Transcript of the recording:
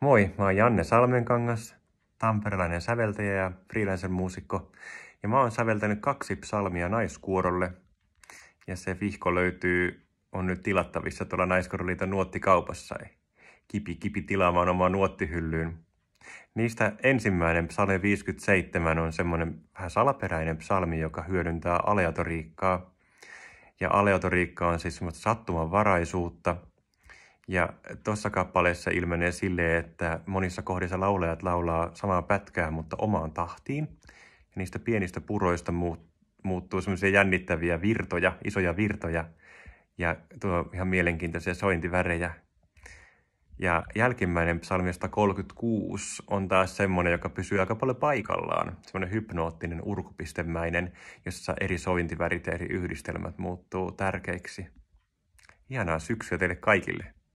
Moi, mä oon Janne Salmenkangas, tamperelainen säveltäjä ja freelancer-muusikko. Ja mä oon säveltänyt kaksi psalmia naiskuorolle. Ja se vihko löytyy, on nyt tilattavissa tuolla Naiskuoroliiton nuottikaupassa. Kipi kipi tilaamaan omaa nuottihyllyyn. Niistä ensimmäinen psalmi 57 on semmoinen vähän salaperäinen psalmi, joka hyödyntää aleatoriikkaa. Ja aleatoriikka on siis sattumanvaraisuutta – ja tuossa kappaleessa ilmenee sille, että monissa kohdissa laulajat laulaa samaa pätkää, mutta omaan tahtiin. Ja niistä pienistä puroista muut, muuttuu semmoisia jännittäviä virtoja, isoja virtoja. Ja tuo ihan mielenkiintoisia sointivärejä. Ja jälkimmäinen psalmista 36 on taas semmoinen, joka pysyy aika paljon paikallaan. Semmoinen hypnoottinen, urkupistemäinen, jossa eri sointivärit ja eri yhdistelmät muuttuu tärkeiksi. Ihanaa syksyä teille kaikille!